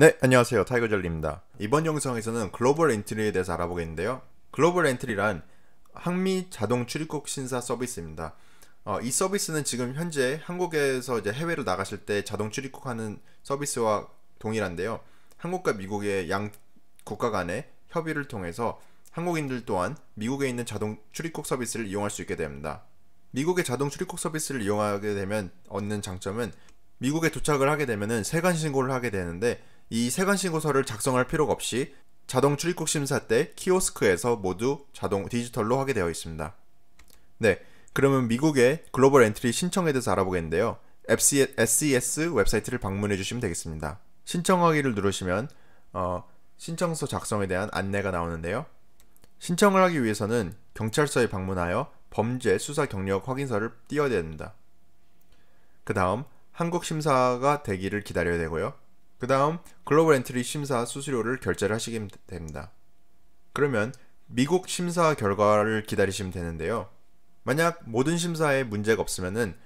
네, 안녕하세요. 타이거젤리입니다. 이번 영상에서는 글로벌 엔트리에 대해서 알아보겠는데요. 글로벌 엔트리란 항미 자동 출입국 신사 서비스입니다. 어, 이 서비스는 지금 현재 한국에서 이제 해외로 나가실 때 자동 출입국하는 서비스와 동일한데요. 한국과 미국의 양 국가 간의 협의를 통해서 한국인들 또한 미국에 있는 자동 출입국 서비스를 이용할 수 있게 됩니다. 미국의 자동 출입국 서비스를 이용하게 되면 얻는 장점은 미국에 도착을 하게 되면은 세관 신고를 하게 되는데 이 세관신고서를 작성할 필요가 없이 자동 출입국 심사 때 키오스크에서 모두 자동 디지털로 하게 되어 있습니다. 네, 그러면 미국의 글로벌 엔트리 신청에 대해서 알아보겠는데요. SES e 웹사이트를 방문해 주시면 되겠습니다. 신청하기를 누르시면 어, 신청서 작성에 대한 안내가 나오는데요. 신청을 하기 위해서는 경찰서에 방문하여 범죄 수사 경력 확인서를 띄워야 됩니다. 그 다음 한국 심사가 되기를 기다려야 되고요. 그 다음 글로벌 엔트리 심사 수수료를 결제를 하시게 됩니다. 그러면 미국 심사 결과를 기다리시면 되는데요. 만약 모든 심사에 문제가 없으면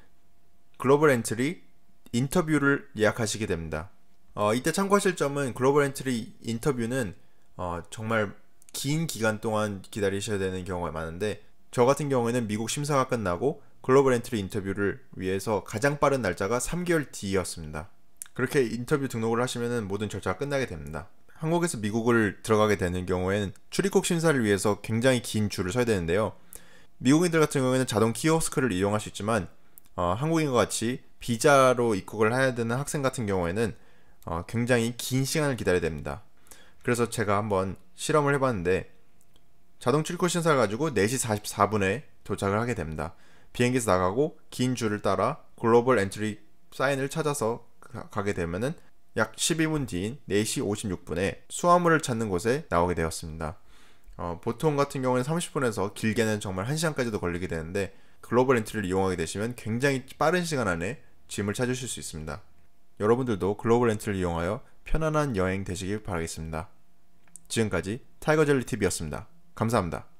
글로벌 엔트리 인터뷰를 예약하시게 됩니다. 어, 이때 참고하실 점은 글로벌 엔트리 인터뷰는 어, 정말 긴 기간 동안 기다리셔야 되는 경우가 많은데 저 같은 경우에는 미국 심사가 끝나고 글로벌 엔트리 인터뷰를 위해서 가장 빠른 날짜가 3개월 뒤였습니다. 그렇게 인터뷰 등록을 하시면 모든 절차가 끝나게 됩니다. 한국에서 미국을 들어가게 되는 경우에는 출입국 심사를 위해서 굉장히 긴 줄을 서야 되는데요. 미국인들 같은 경우에는 자동 키오스크를 이용할 수 있지만 어, 한국인과 같이 비자로 입국을 해야 되는 학생 같은 경우에는 어, 굉장히 긴 시간을 기다려야 됩니다. 그래서 제가 한번 실험을 해봤는데 자동 출입국 심사를 가지고 4시 44분에 도착을 하게 됩니다. 비행기에서 나가고 긴 줄을 따라 글로벌 엔트리 사인을 찾아서 가게 되면은 약 12분 뒤인 4시 56분에 수화물을 찾는 곳에 나오게 되었습니다. 어, 보통 같은 경우는 30분에서 길게는 정말 1시간까지도 걸리게 되는데 글로벌 엔트리를 이용하게 되시면 굉장히 빠른 시간 안에 짐을 찾으실 수 있습니다. 여러분들도 글로벌 엔트를 이용하여 편안한 여행 되시길 바라겠습니다. 지금까지 타이거 젤리 TV였습니다. 감사합니다.